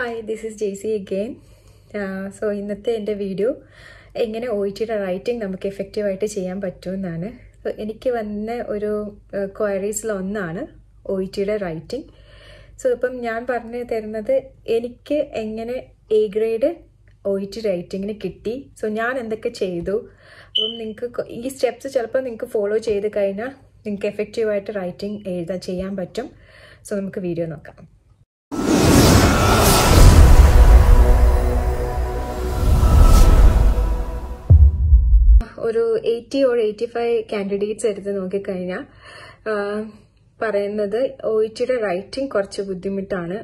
Hi this is J C again so ഇന്നത്തെ എൻ്റെ video എങ്ങനെ ഒ ടിയുടെ റൈറ്റിംഗ് നമുക്ക് എഫക്റ്റീവായിട്ട് ചെയ്യാൻ പറ്റുമെന്നാണ് സോ എനിക്ക് വന്ന ഒരു ക്വയറീസിലൊന്നാണ് ഒ ടിയുടെ റൈറ്റിംഗ് സോ ഇപ്പം ഞാൻ പറഞ്ഞു തരുന്നത് എനിക്ക് എങ്ങനെ എ ഗ്രേഡ് ഒ ടി റൈറ്റിങ്ങിന് കിട്ടി സോ ഞാൻ എന്തൊക്കെ ചെയ്തു അപ്പം നിങ്ങൾക്ക് ഈ സ്റ്റെപ്സ് ചിലപ്പോൾ നിങ്ങൾക്ക് ഫോളോ ചെയ്ത് കഴിഞ്ഞാൽ നിങ്ങൾക്ക് എഫക്റ്റീവായിട്ട് റൈറ്റിംഗ് എഴുതാൻ ചെയ്യാൻ പറ്റും സോ നമുക്ക് വീഡിയോ നോക്കാം ഒരു eighty or eighty five candidates എടുത്ത് നോക്കിക്കഴിഞ്ഞാൽ പറയുന്നത് ഒ ഇറ്റിയുടെ റൈറ്റിംഗ് കുറച്ച് ബുദ്ധിമുട്ടാണ്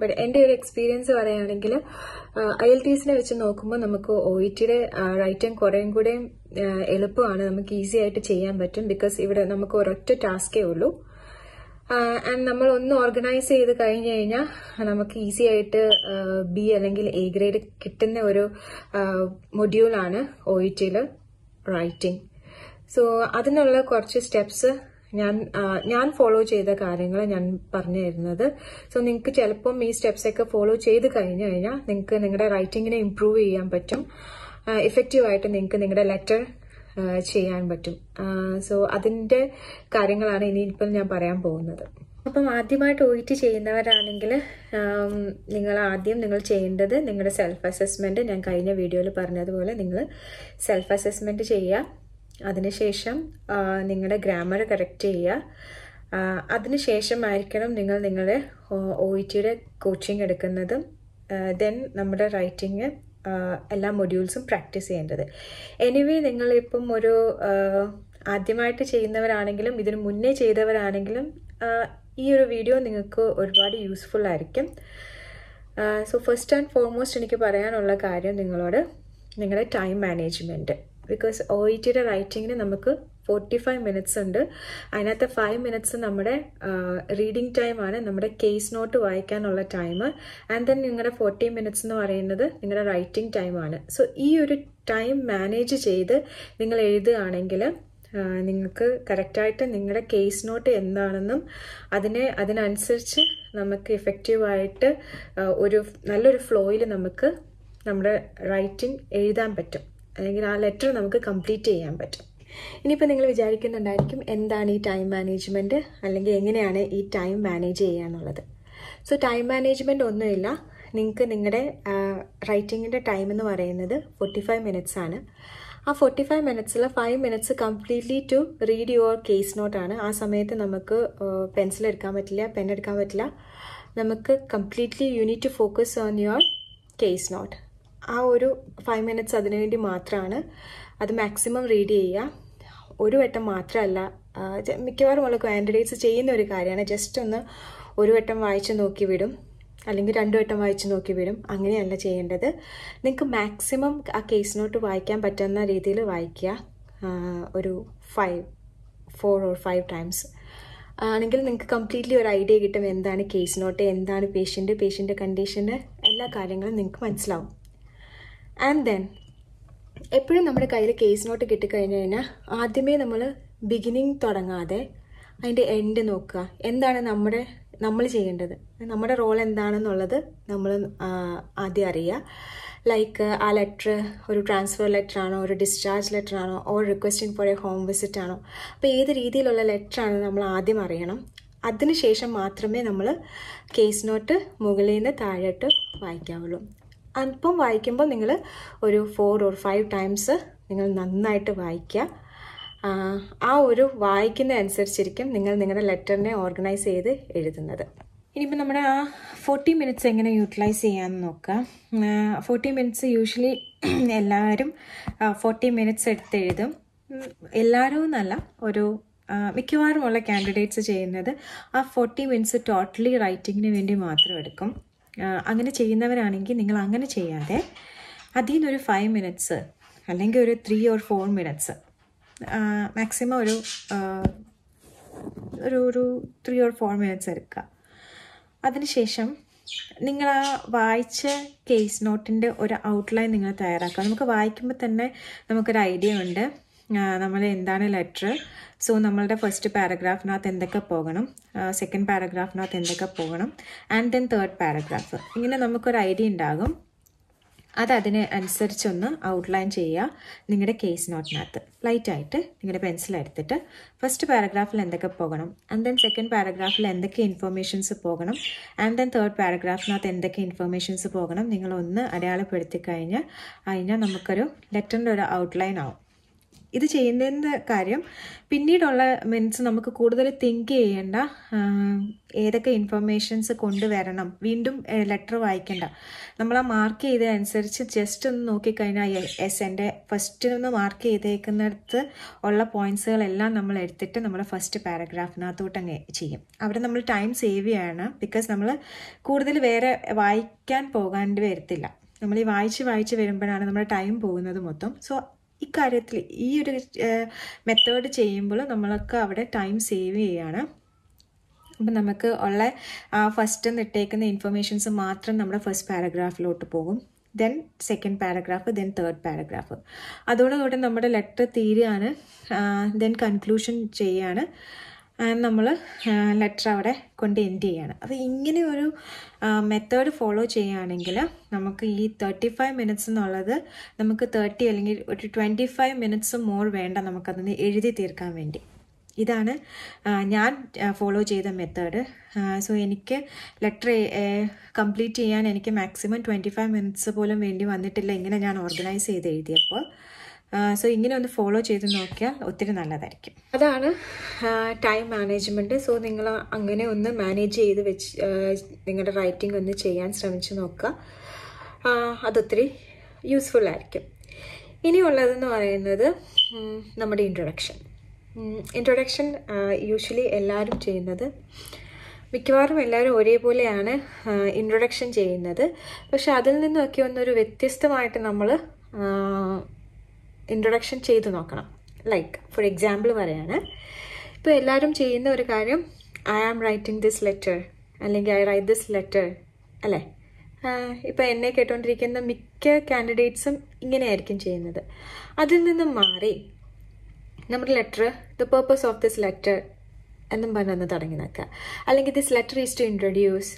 ബട്ട് എൻ്റെ ഒരു എക്സ്പീരിയൻസ് പറയുകയാണെങ്കിൽ ഐ എൽ ടി എസിനെ വെച്ച് നോക്കുമ്പോൾ നമുക്ക് ഒ ഇ ടിയുടെ റൈറ്റിംഗ് കുറേയും കൂടെയും എളുപ്പമാണ് നമുക്ക് ഈസി ആയിട്ട് ചെയ്യാൻ പറ്റും ബിക്കോസ് ഇവിടെ നമുക്ക് ഒരൊറ്റ ടാസ്കേ ഉള്ളൂ ആൻഡ് നമ്മൾ ഒന്ന് ഓർഗനൈസ് ചെയ്ത് കഴിഞ്ഞു കഴിഞ്ഞാൽ നമുക്ക് ഈസി ആയിട്ട് ബി അല്ലെങ്കിൽ എ ഗ്രേഡ് കിട്ടുന്ന ഒരു മൊഡ്യൂളാണ് ഒ ഇ ടിയിൽ റൈറ്റിംഗ് സോ അതിനുള്ള കുറച്ച് സ്റ്റെപ്സ് ഞാൻ ഞാൻ ഫോളോ ചെയ്ത കാര്യങ്ങൾ ഞാൻ പറഞ്ഞു തരുന്നത് സോ നിങ്ങൾക്ക് ചിലപ്പം ഈ സ്റ്റെപ്സ് ഒക്കെ ഫോളോ ചെയ്ത് കഴിഞ്ഞു കഴിഞ്ഞാൽ നിങ്ങൾക്ക് നിങ്ങളുടെ റൈറ്റിങ്ങിനെ ഇംപ്രൂവ് ചെയ്യാൻ പറ്റും എഫക്റ്റീവായിട്ട് നിങ്ങൾക്ക് നിങ്ങളുടെ ലെറ്റർ ചെയ്യാൻ പറ്റും സോ അതിൻ്റെ കാര്യങ്ങളാണ് ഇനിയിപ്പം ഞാൻ പറയാൻ പോകുന്നത് അപ്പം ആദ്യമായിട്ട് ഒ ടി e ചെയ്യുന്നവരാണെങ്കിൽ നിങ്ങൾ ആദ്യം നിങ്ങൾ ചെയ്യേണ്ടത് നിങ്ങളുടെ സെൽഫ് അസസ്മെൻറ്റ് ഞാൻ കഴിഞ്ഞ വീഡിയോയിൽ പറഞ്ഞതുപോലെ നിങ്ങൾ സെൽഫ് അസസ്മെൻറ്റ് ചെയ്യുക അതിനുശേഷം നിങ്ങളുടെ ഗ്രാമർ കറക്റ്റ് ചെയ്യുക അതിനുശേഷം നിങ്ങൾ നിങ്ങളുടെ ഒ ഇ ടിയുടെ e കോച്ചിങ് എടുക്കുന്നതും ദെൻ നമ്മുടെ റൈറ്റിങ് എല്ലാ മൊഡ്യൂൾസും പ്രാക്ടീസ് ചെയ്യേണ്ടത് എനിവേ നിങ്ങളിപ്പം ഒരു ആദ്യമായിട്ട് ചെയ്യുന്നവരാണെങ്കിലും ഇതിനു മുന്നേ ചെയ്തവരാണെങ്കിലും ഈ ഒരു വീഡിയോ നിങ്ങൾക്ക് ഒരുപാട് യൂസ്ഫുൾ ആയിരിക്കും സോ ഫസ്റ്റ് ആൻഡ് ഫോർമോസ്റ്റ് എനിക്ക് പറയാനുള്ള കാര്യം നിങ്ങളോട് നിങ്ങളുടെ time management because O E ടിയുടെ റൈറ്റിങ്ങിന് നമുക്ക് ഫോർട്ടി ഫൈവ് മിനിറ്റ്സ് ഉണ്ട് അതിനകത്ത് ഫൈവ് മിനിറ്റ്സ് നമ്മുടെ റീഡിംഗ് ടൈമാണ് നമ്മുടെ കേസ് നോട്ട് വായിക്കാനുള്ള ടൈം ആൻഡ് ദെൻ നിങ്ങളുടെ ഫോർട്ടി മിനിറ്റ്സ് എന്ന് പറയുന്നത് നിങ്ങളുടെ റൈറ്റിംഗ് ടൈമാണ് സോ ഈ ഒരു ടൈം മാനേജ് ചെയ്ത് നിങ്ങൾ എഴുതുകയാണെങ്കിൽ നിങ്ങൾക്ക് കറക്റ്റായിട്ട് നിങ്ങളുടെ കേസ് നോട്ട് എന്താണെന്നും അതിനെ അതിനനുസരിച്ച് നമുക്ക് എഫക്റ്റീവായിട്ട് ഒരു നല്ലൊരു ഫ്ലോയിൽ നമുക്ക് നമ്മുടെ റൈറ്റിംഗ് എഴുതാൻ പറ്റും അല്ലെങ്കിൽ ആ ലെറ്റർ നമുക്ക് കംപ്ലീറ്റ് ചെയ്യാൻ പറ്റും ഇനിയിപ്പോൾ നിങ്ങൾ വിചാരിക്കുന്നുണ്ടായിരിക്കും എന്താണ് ഈ ടൈം മാനേജ്മെൻറ്റ് അല്ലെങ്കിൽ എങ്ങനെയാണ് ഈ ടൈം മാനേജ് ചെയ്യുക എന്നുള്ളത് സോ ടൈം മാനേജ്മെൻ്റ് ഒന്നുമില്ല നിങ്ങൾക്ക് നിങ്ങളുടെ റൈറ്റിങ്ങിൻ്റെ ടൈം എന്ന് പറയുന്നത് ഫോർട്ടി ഫൈവ് മിനിറ്റ്സ് ആണ് ആ ഫോർട്ടി ഫൈവ് മിനിറ്റ്സിൽ five minutes completely to read your case നോട്ടാണ് ആ സമയത്ത് നമുക്ക് പെൻസിൽ എടുക്കാൻ പറ്റില്ല പെൻ എടുക്കാൻ പറ്റില്ല നമുക്ക് completely you need to focus on your case note ആ ഒരു ഫൈവ് മിനിറ്റ്സ് വേണ്ടി മാത്രമാണ് അത് മാക്സിമം റീഡ് ചെയ്യുക ഒരു വട്ടം മാത്രമല്ല മിക്കവാറും ഉള്ള കാൻഡിഡേറ്റ്സ് ചെയ്യുന്ന ഒരു കാര്യമാണ് ജസ്റ്റ് ഒന്ന് ഒരു വട്ടം വായിച്ച് നോക്കി വിടും അല്ലെങ്കിൽ രണ്ടു വട്ടം വായിച്ച് നോക്കി വിടും അങ്ങനെയല്ല ചെയ്യേണ്ടത് നിങ്ങൾക്ക് മാക്സിമം ആ കേസ് നോട്ട് വായിക്കാൻ പറ്റുന്ന രീതിയിൽ വായിക്കുക ഒരു five four or five times ആണെങ്കിൽ നിങ്ങൾക്ക് കംപ്ലീറ്റ്ലി ഒരു ഐഡിയ കിട്ടും എന്താണ് കേസ് നോട്ട് എന്താണ് പേഷ്യൻ്റ് പേഷ്യൻ്റ് കണ്ടീഷന് എല്ലാ കാര്യങ്ങളും നിങ്ങൾക്ക് മനസ്സിലാവും ആൻഡ് ദെൻ എപ്പോഴും നമ്മുടെ കയ്യിൽ കേസ് നോട്ട് കിട്ടിക്കഴിഞ്ഞ് കഴിഞ്ഞാൽ ആദ്യമേ നമ്മൾ ബിഗിനിങ് തുടങ്ങാതെ അതിൻ്റെ എൻഡ് നോക്കുക എന്താണ് നമ്മുടെ നമ്മൾ ചെയ്യേണ്ടത് നമ്മുടെ റോൾ എന്താണെന്നുള്ളത് നമ്മൾ ആദ്യം അറിയുക ലൈക്ക് ആ ലെറ്റർ ഒരു ട്രാൻസ്ഫർ ലെറ്റർ ആണോ ഒരു ഡിസ്ചാർജ് ലെറ്റർ ആണോ or requesting for a home visit ആണോ അപ്പോൾ ഏത് രീതിയിലുള്ള ലെറ്റർ ആണ് നമ്മൾ ആദ്യം അറിയണം അതിനുശേഷം മാത്രമേ നമ്മൾ കേസ് നോട്ട് മുകളിൽ നിന്ന് താഴോട്ട് വായിക്കാവുള്ളൂ അപ്പം വായിക്കുമ്പോൾ നിങ്ങൾ ഒരു ഫോർ ഓർ ഫൈവ് ടൈംസ് നിങ്ങൾ നന്നായിട്ട് വായിക്കുക ആ ഒരു വായിക്കുന്ന അനുസരിച്ചിരിക്കും നിങ്ങൾ നിങ്ങളുടെ ലെറ്ററിനെ ഓർഗനൈസ് ചെയ്ത് എഴുതുന്നത് ഇനിയിപ്പോൾ നമ്മുടെ ആ ഫോർട്ടി മിനിറ്റ്സ് എങ്ങനെ യൂട്ടിലൈസ് ചെയ്യാമെന്ന് നോക്കാം ഫോർട്ടി മിനിറ്റ്സ് യൂഷ്വലി എല്ലാവരും ഫോർട്ടി മിനിറ്റ്സ് എടുത്ത് എഴുതും എല്ലാവരും എന്നല്ല ഒരു മിക്കവാറും ഉള്ള കാൻഡിഡേറ്റ്സ് ചെയ്യുന്നത് ആ ഫോർട്ടി മിനിറ്റ്സ് ടോട്ടലി റൈറ്റിങ്ങിന് വേണ്ടി മാത്രം എടുക്കും അങ്ങനെ ചെയ്യുന്നവരാണെങ്കിൽ നിങ്ങൾ അങ്ങനെ ചെയ്യാതെ അതിൽ നിന്നൊരു ഫൈവ് മിനിറ്റ്സ് അല്ലെങ്കിൽ ഒരു three or four minutes maximum ഒരു ഒരു ഒരു ത്രീ ഓർ ഫോർ മിനിറ്റ്സ് എടുക്കുക അതിനുശേഷം നിങ്ങൾ ആ വായിച്ച കേസ് നോട്ടിൻ്റെ ഒരു ഔട്ട്ലൈൻ നിങ്ങൾ തയ്യാറാക്കുക നമുക്ക് വായിക്കുമ്പോൾ തന്നെ നമുക്കൊരു ഐഡിയ ഉണ്ട് നമ്മൾ എന്താണ് ലെറ്റർ സോ നമ്മളുടെ ഫസ്റ്റ് പാരഗ്രാഫിനകത്ത് എന്തൊക്കെ പോകണം സെക്കൻഡ് പാരഗ്രാഫിനകത്ത് എന്തൊക്കെ പോകണം ആൻഡ് ദെൻ തേർഡ് പാരഗ്രാഫ് ഇങ്ങനെ നമുക്കൊരു ഐഡിയ ഉണ്ടാകും അത് അതിന് അനുസരിച്ചൊന്ന് ഔട്ട്ലൈൻ ചെയ്യുക നിങ്ങളുടെ കേസ് നോട്ടിനകത്ത് ലൈറ്റായിട്ട് നിങ്ങളുടെ പെൻസിൽ എടുത്തിട്ട് ഫസ്റ്റ് പാരഗ്രാഫിൽ എന്തൊക്കെ പോകണം ആൻഡ് ദെൻ സെക്കൻഡ് പാരഗ്രാഫിൽ എന്തൊക്കെ ഇൻഫർമേഷൻസ് പോകണം ആൻഡ് ദെൻ തേർഡ് പാരഗ്രാഫിനകത്ത് എന്തൊക്കെ ഇൻഫർമേഷൻസ് പോകണം നിങ്ങളൊന്ന് അടയാളപ്പെടുത്തി കഴിഞ്ഞാൽ കഴിഞ്ഞാൽ നമുക്കൊരു ലെറ്ററിൻ്റെ ഒരു ഔട്ട്ലൈൻ ആവും ഇത് ചെയ്യുന്നതിൻ്റെ കാര്യം പിന്നീടുള്ള മിനിറ്റ്സ് നമുക്ക് കൂടുതൽ തിങ്ക് ചെയ്യേണ്ട ഏതൊക്കെ ഇൻഫർമേഷൻസ് കൊണ്ടുവരണം വീണ്ടും ലെറ്റർ വായിക്കേണ്ട നമ്മൾ ആ മാർക്ക് ചെയ്തതനുസരിച്ച് ജസ്റ്റ് ഒന്ന് നോക്കിക്കഴിഞ്ഞാൽ എസ് എൻ്റെ ഫസ്റ്റ് ഒന്ന് മാർക്ക് ചെയ്തേക്കുന്നിടത്ത് ഉള്ള പോയിൻസുകളെല്ലാം നമ്മൾ എടുത്തിട്ട് നമ്മൾ ഫസ്റ്റ് പാരഗ്രാഫിനകത്തോട്ട് അങ്ങ് ചെയ്യും അവിടെ നമ്മൾ ടൈം സേവ് ചെയ്യാണ് ബിക്കോസ് നമ്മൾ കൂടുതൽ വേറെ വായിക്കാൻ പോകാണ്ട് വരത്തില്ല നമ്മൾ ഈ വായിച്ച് വായിച്ച് വരുമ്പോഴാണ് നമ്മുടെ ടൈം പോകുന്നത് മൊത്തം സോ ഇക്കാര്യത്തിൽ ഈ ഒരു മെത്തേഡ് ചെയ്യുമ്പോൾ നമ്മളൊക്കെ അവിടെ ടൈം സേവ് ചെയ്യാണ് അപ്പം നമുക്ക് ഉള്ള ആ ഫസ്റ്റ് നിട്ടേക്കുന്ന ഇൻഫർമേഷൻസ് മാത്രം നമ്മുടെ ഫസ്റ്റ് പാരഗ്രാഫിലോട്ട് പോകും then second paragraph then third paragraph അതോടുകൂടെ നമ്മുടെ ലെറ്റർ തീരുകയാണ് ദെൻ കൺക്ലൂഷൻ ചെയ്യുകയാണ് നമ്മൾ ലെറ്റർ അവിടെ കൊണ്ട് എൻഡ് ചെയ്യാണ് അപ്പോൾ ഇങ്ങനെ ഒരു മെത്തേഡ് ഫോളോ ചെയ്യുകയാണെങ്കിൽ നമുക്ക് ഈ തേർട്ടി ഫൈവ് മിനിറ്റ്സ് എന്നുള്ളത് നമുക്ക് തേർട്ടി അല്ലെങ്കിൽ ഒരു ട്വൻറ്റി ഫൈവ് മിനിറ്റ്സ് മോർ വേണ്ട നമുക്കതിന് എഴുതി തീർക്കാൻ വേണ്ടി ഇതാണ് ഞാൻ ഫോളോ ചെയ്ത മെത്തേഡ് സോ എനിക്ക് ലെറ്റർ കംപ്ലീറ്റ് ചെയ്യാൻ എനിക്ക് മാക്സിമം ട്വൻറ്റി ഫൈവ് മിനിറ്റ്സ് പോലും വേണ്ടി വന്നിട്ടില്ല ഇങ്ങനെ ഞാൻ ഓർഗനൈസ് ചെയ്ത് എഴുതിയപ്പോൾ സോ ഇങ്ങനെ ഒന്ന് ഫോളോ ചെയ്ത് നോക്കിയാൽ ഒത്തിരി നല്ലതായിരിക്കും അതാണ് ടൈം മാനേജ്മെൻറ്റ് സോ നിങ്ങൾ അങ്ങനെ ഒന്ന് മാനേജ് ചെയ്ത് വെച്ച് നിങ്ങളുടെ റൈറ്റിംഗ് ഒന്ന് ചെയ്യാൻ ശ്രമിച്ച് നോക്കുക അതൊത്തിരി യൂസ്ഫുൾ ആയിരിക്കും ഇനിയുള്ളതെന്ന് പറയുന്നത് നമ്മുടെ ഇൻട്രൊഡക്ഷൻ ഇൻട്രൊഡക്ഷൻ യൂഷ്വലി എല്ലാവരും ചെയ്യുന്നത് മിക്കവാറും എല്ലാവരും ഒരേപോലെയാണ് ഇൻട്രൊഡക്ഷൻ ചെയ്യുന്നത് പക്ഷെ അതിൽ നിന്നൊക്കെ ഒന്നൊരു വ്യത്യസ്തമായിട്ട് നമ്മൾ ഇൻട്രൊഡക്ഷൻ ചെയ്ത് നോക്കണം ലൈക്ക് ഫോർ എക്സാമ്പിൾ പറയാണ് ഇപ്പോൾ എല്ലാവരും ചെയ്യുന്ന ഒരു കാര്യം I am writing this letter അല്ലെങ്കിൽ ഐ റൈറ്റ് ദിസ് ലെറ്റർ അല്ലേ ഇപ്പോൾ എന്നെ കേട്ടുകൊണ്ടിരിക്കുന്ന മിക്ക കാൻഡിഡേറ്റ്സും ഇങ്ങനെയായിരിക്കും ചെയ്യുന്നത് അതിൽ നിന്ന് മാറി നമ്മുടെ letter the purpose of this letter എന്നും പറഞ്ഞൊന്ന് തുടങ്ങി നിൽക്കുക അല്ലെങ്കിൽ this letter is to introduce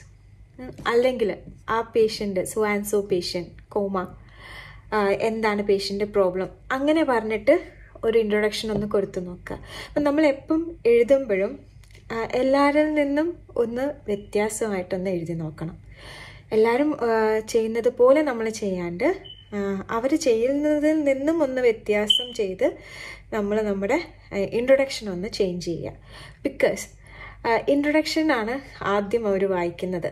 അല്ലെങ്കിൽ ആ patient so and so patient comma എന്താണ് പേഷ്യൻ്റെ പ്രോബ്ലം അങ്ങനെ പറഞ്ഞിട്ട് ഒരു ഇൻട്രൊഡക്ഷൻ ഒന്ന് കൊടുത്തു നോക്കുക അപ്പം എപ്പം എഴുതുമ്പോഴും എല്ലാവരിൽ നിന്നും ഒന്ന് വ്യത്യാസമായിട്ടൊന്ന് എഴുതി നോക്കണം എല്ലാവരും ചെയ്യുന്നത് പോലെ നമ്മൾ ചെയ്യാണ്ട് അവർ ചെയ്യുന്നതിൽ നിന്നും ഒന്ന് വ്യത്യാസം ചെയ്ത് നമ്മൾ നമ്മുടെ ഇൻട്രൊഡക്ഷൻ ഒന്ന് ചേഞ്ച് ചെയ്യുക ബിക്കോസ് ഇൻട്രൊഡക്ഷനാണ് ആദ്യം അവർ വായിക്കുന്നത്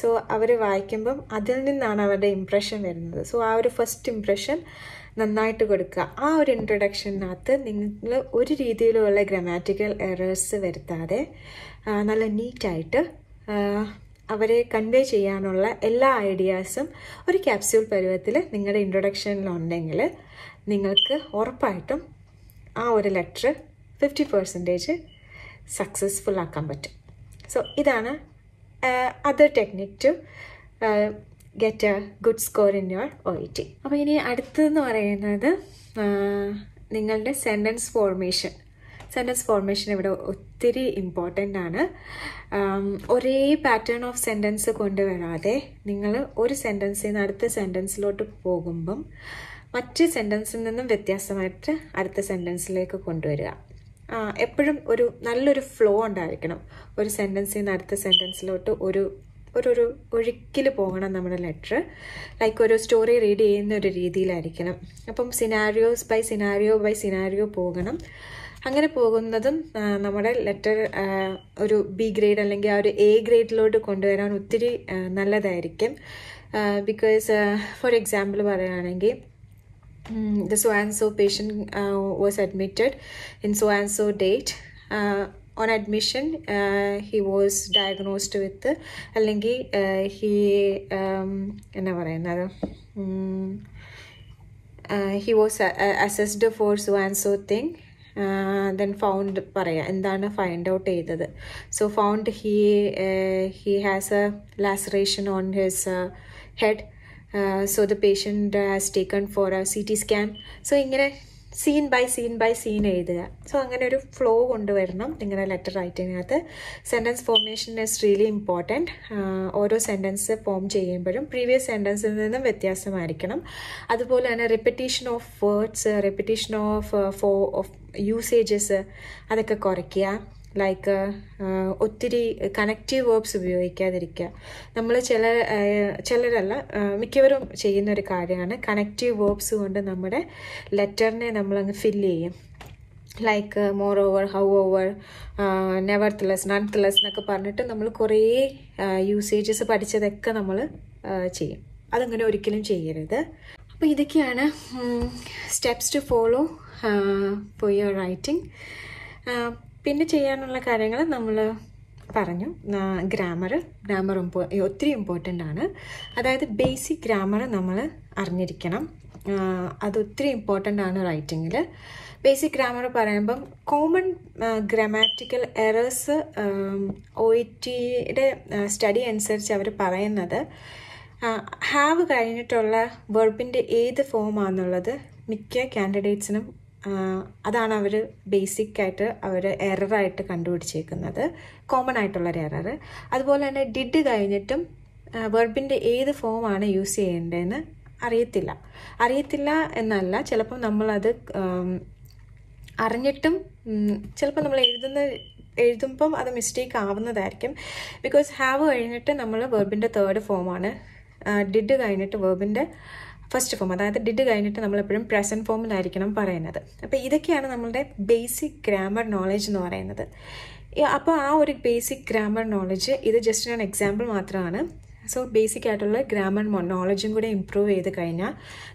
സോ അവർ വായിക്കുമ്പം അതിൽ നിന്നാണ് അവരുടെ ഇമ്പ്രഷൻ വരുന്നത് സോ ആ ഒരു ഫസ്റ്റ് ഇമ്പ്രഷൻ നന്നായിട്ട് കൊടുക്കുക ആ ഒരു ഇൻട്രൊഡക്ഷനകത്ത് നിങ്ങൾ ഒരു രീതിയിലുള്ള ഗ്രാമാറ്റിക്കൽ എറേഴ്സ് വരുത്താതെ നല്ല നീറ്റായിട്ട് അവരെ കൺവേ ചെയ്യാനുള്ള എല്ലാ ഐഡിയാസും ഒരു ക്യാപ്സ്യൂൾ പരുവത്തിൽ നിങ്ങളുടെ ഇൻട്രൊഡക്ഷനിലുണ്ടെങ്കിൽ നിങ്ങൾക്ക് ഉറപ്പായിട്ടും ആ ഒരു ലെറ്റർ ഫിഫ്റ്റി പെർസെൻറ്റേജ് സക്സസ്ഫുൾ ആക്കാൻ പറ്റും സോ ഇതാണ് uh, other to get a good score in your in your OET. അപ്പോൾ ഇനി അടുത്തതെന്ന് പറയുന്നത് നിങ്ങളുടെ സെൻറ്റൻസ് ഫോർമേഷൻ സെൻറ്റൻസ് ഫോർമേഷൻ ഇവിടെ ഒത്തിരി ഇമ്പോർട്ടൻ്റ് ആണ് ഒരേ പാറ്റേൺ ഓഫ് സെൻറ്റൻസ് കൊണ്ടുവരാതെ നിങ്ങൾ ഒരു സെൻറ്റൻസിൽ നിന്ന് അടുത്ത സെൻറ്റൻസിലോട്ട് പോകുമ്പം മറ്റ് സെൻറ്റൻസിൽ നിന്നും വ്യത്യാസമായിട്ട് അടുത്ത സെൻറ്റൻസിലേക്ക് കൊണ്ടുവരിക എപ്പോഴും ഒരു നല്ലൊരു ഫ്ലോ ഉണ്ടായിരിക്കണം ഒരു സെൻറ്റൻസിൽ നിന്ന് അടുത്ത സെൻറ്റൻസിലോട്ട് ഒരു ഒരു ഒരു ഒഴുക്കിൽ പോകണം നമ്മുടെ ലെറ്റർ ലൈക്ക് ഒരു സ്റ്റോറി റീഡ് ചെയ്യുന്ന ഒരു രീതിയിലായിരിക്കണം അപ്പം scenarios by scenario by scenario പോകണം അങ്ങനെ പോകുന്നതും നമ്മുടെ ലെറ്റർ ഒരു ബി ഗ്രേഡ് അല്ലെങ്കിൽ ആ ഒരു എ ഗ്രേഡിലോട്ട് കൊണ്ടുവരാൻ ഒത്തിരി നല്ലതായിരിക്കും ബിക്കോസ് ഫോർ എക്സാമ്പിൾ പറയുകയാണെങ്കിൽ Mm, the so and so patient uh, was admitted in so and so date uh, on admission uh, he was diagnosed with the he um enna mm, he was assessed for so and so thing uh, then found paraya endana find out so found he he has a laceration on his head so the patient has taken for a C T scan so ഇങ്ങനെ scene by scene by scene എഴുതുക so അങ്ങനെ ഒരു flow കൊണ്ടുവരണം നിങ്ങളുടെ letter റൈറ്റിങ്ങിനകത്ത് sentence formation is really important ഓരോ sentence form ചെയ്യുമ്പോഴും previous സെൻറ്റൻസിൽ നിന്നും വ്യത്യാസമായിരിക്കണം അതുപോലെ തന്നെ repetition of words repetition of for of usages അതൊക്കെ കുറയ്ക്കുക ലൈക്ക് uh, uh, ഒത്തിരി കണക്റ്റീവ് വേർബ്സ് ഉപയോഗിക്കാതിരിക്കുക നമ്മൾ ചില ചിലരല്ല മിക്കവരും ചെയ്യുന്ന ഒരു കാര്യമാണ് കണക്റ്റീവ് വേർബ്സ് കൊണ്ട് നമ്മുടെ ലെറ്ററിനെ നമ്മളങ്ങ് ഫില്ല് ചെയ്യും like moreover however nevertheless nonetheless എന്നൊക്കെ പറഞ്ഞിട്ട് നമ്മൾ കുറേ യൂസേജസ് പഠിച്ചതൊക്കെ നമ്മൾ ചെയ്യും അതങ്ങനെ ഒരിക്കലും ചെയ്യരുത് അപ്പോൾ ഇതൊക്കെയാണ് steps to follow for your writing പിന്നെ ചെയ്യാനുള്ള കാര്യങ്ങൾ നമ്മൾ പറഞ്ഞു ഗ്രാമർ ഗ്രാമർ ഇമ്പോ ഒത്തിരി ഇമ്പോർട്ടൻ്റ് ആണ് അതായത് ബേസിക് ഗ്രാമർ നമ്മൾ അറിഞ്ഞിരിക്കണം അതൊത്തിരി ഇമ്പോർട്ടൻ്റ് ആണ് റൈറ്റിങ്ങിൽ ബേസിക് ഗ്രാമർ പറയുമ്പം common grammatical errors O E ടിയുടെ സ്റ്റഡി അനുസരിച്ച് അവർ പറയുന്നത് ഹാവ് കഴിഞ്ഞിട്ടുള്ള വെർബിൻ്റെ ഏത് ഫോമാണെന്നുള്ളത് മിക്ക കാൻഡിഡേറ്റ്സിനും അതാണ് അവർ ബേസിക് ആയിട്ട് അവർ എററായിട്ട് കണ്ടുപിടിച്ചേക്കുന്നത് കോമൺ ആയിട്ടുള്ളൊരു എറർ അതുപോലെ തന്നെ ഡിഡ് കഴിഞ്ഞിട്ടും വെർബിൻ്റെ ഏത് ഫോമാണ് യൂസ് ചെയ്യേണ്ടതെന്ന് അറിയത്തില്ല അറിയത്തില്ല എന്നല്ല ചിലപ്പം നമ്മളത് അറിഞ്ഞിട്ടും ചിലപ്പോൾ നമ്മൾ എഴുതുന്ന എഴുതുമ്പം അത് മിസ്റ്റേക്ക് ആവുന്നതായിരിക്കും ബിക്കോസ് ഹാവ് കഴിഞ്ഞിട്ട് നമ്മൾ വെർബിൻ്റെ തേർഡ് ഫോമാണ് ഡിഡ് കഴിഞ്ഞിട്ട് വെർബിൻ്റെ ഫസ്റ്റ് ഫോം അതായത് ഡിഡ് കഴിഞ്ഞിട്ട് നമ്മളെപ്പോഴും പ്രസൻറ്റ് ഫോമിലായിരിക്കണം പറയുന്നത് അപ്പോൾ ഇതൊക്കെയാണ് നമ്മളുടെ ബേസിക് ഗ്രാമർ നോളേജ് എന്ന് പറയുന്നത് അപ്പോൾ ആ ഒരു ബേസിക് ഗ്രാമർ നോളജ് ഇത് ജസ്റ്റ് ഞാൻ എക്സാമ്പിൾ മാത്രമാണ് സോ ബേസിക് ആയിട്ടുള്ള ഗ്രാമർ നോളജും കൂടെ ഇമ്പ്രൂവ് ചെയ്ത് കഴിഞ്ഞാൽ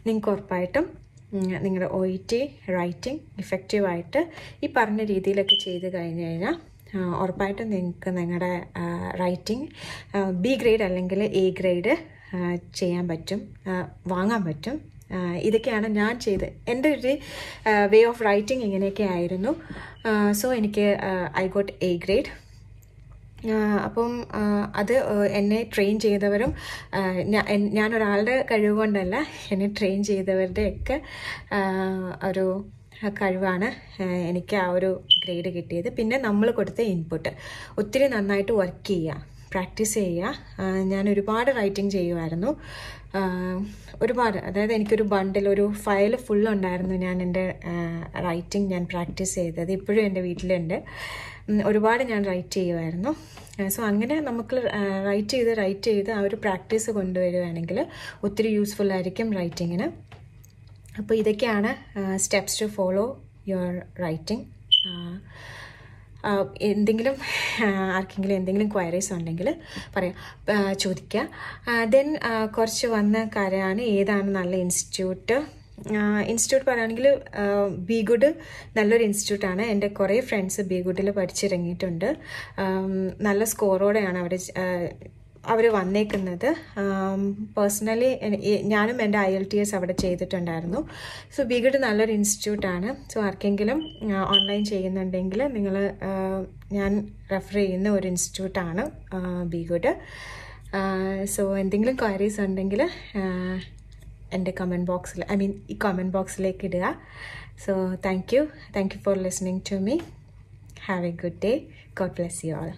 നിങ്ങൾക്ക് ഉറപ്പായിട്ടും നിങ്ങളുടെ ഒ ഇ ടി റൈറ്റിംഗ് ഇഫക്റ്റീവായിട്ട് ഈ പറഞ്ഞ രീതിയിലൊക്കെ ചെയ്ത് കഴിഞ്ഞ് കഴിഞ്ഞാൽ ഉറപ്പായിട്ടും നിങ്ങൾക്ക് നിങ്ങളുടെ റൈറ്റിംഗ് ബി ഗ്രേഡ് അല്ലെങ്കിൽ എ ഗ്രേഡ് ചെയ്യാൻ പറ്റും വാങ്ങാൻ പറ്റും ഇതൊക്കെയാണ് ഞാൻ ചെയ്ത് എൻ്റെ ഒരു വേ ഓഫ് റൈറ്റിംഗ് ഇങ്ങനെയൊക്കെ ആയിരുന്നു സോ എനിക്ക് ഐ ഗോട്ട് എ ഗ്രേഡ് അപ്പം അത് എന്നെ ട്രെയിൻ ചെയ്തവരും ഞാനൊരാളുടെ കഴിവ് കൊണ്ടല്ല എന്നെ ട്രെയിൻ ചെയ്തവരുടെയൊക്കെ ഒരു കഴിവാണ് എനിക്ക് ആ ഒരു ഗ്രേഡ് കിട്ടിയത് പിന്നെ നമ്മൾ കൊടുത്ത ഇൻപുട്ട് ഒത്തിരി നന്നായിട്ട് വർക്ക് ചെയ്യുക പ്രാക്ടീസ് ചെയ്യുക ഞാൻ ഒരുപാട് റൈറ്റിംഗ് ചെയ്യുമായിരുന്നു ഒരുപാട് അതായത് എനിക്കൊരു ബണ്ടിൽ ഒരു ഫയൽ ഫുൾ ഉണ്ടായിരുന്നു ഞാൻ എൻ്റെ റൈറ്റിംഗ് ഞാൻ പ്രാക്ടീസ് ചെയ്തത് ഇപ്പോഴും എൻ്റെ വീട്ടിലുണ്ട് ഒരുപാട് ഞാൻ റൈറ്റ് ചെയ്യുമായിരുന്നു സോ അങ്ങനെ നമുക്ക് റൈറ്റ് ചെയ്ത് റൈറ്റ് ചെയ്ത് ആ ഒരു പ്രാക്ടീസ് കൊണ്ടുവരികയാണെങ്കിൽ ഒത്തിരി യൂസ്ഫുൾ ആയിരിക്കും റൈറ്റിങ്ങിന് അപ്പോൾ ഇതൊക്കെയാണ് steps to follow your writing എന്തെങ്കിലും ആർക്കെങ്കിലും എന്തെങ്കിലും ക്വയറീസ് ഉണ്ടെങ്കിൽ പറയാം ചോദിക്കുക ദെൻ കുറച്ച് വന്ന കാര്യമാണ് ഏതാണ് നല്ല ഇൻസ്റ്റിറ്റ്യൂട്ട് ഇൻസ്റ്റിറ്റ്യൂട്ട് പറയുകയാണെങ്കിൽ ബി ഗുഡ് നല്ലൊരു ഇൻസ്റ്റിറ്റ്യൂട്ടാണ് എൻ്റെ കുറേ ഫ്രണ്ട്സ് ബി ഗുഡിൽ പഠിച്ചിറങ്ങിയിട്ടുണ്ട് നല്ല സ്കോറോടെയാണ് അവർ അവർ വന്നേക്കുന്നത് പേഴ്സണലി ഞാനും എൻ്റെ ഐ എൽ ടി എസ് അവിടെ ചെയ്തിട്ടുണ്ടായിരുന്നു സോ ബിഗഡ് നല്ലൊരു ഇൻസ്റ്റിറ്റ്യൂട്ടാണ് സോ ആർക്കെങ്കിലും ഓൺലൈൻ ചെയ്യുന്നുണ്ടെങ്കിൽ നിങ്ങൾ ഞാൻ റെഫർ ചെയ്യുന്ന ഒരു ഇൻസ്റ്റിറ്റ്യൂട്ടാണ് ബിഗുഡ് സോ എന്തെങ്കിലും ക്വയറീസ് ഉണ്ടെങ്കിൽ എൻ്റെ കമൻറ്റ് ബോക്സിൽ ഐ മീൻ ഈ കമൻറ്റ് ബോക്സിലേക്ക് ഇടുക so thank you thank you for listening to me have a good day God bless you all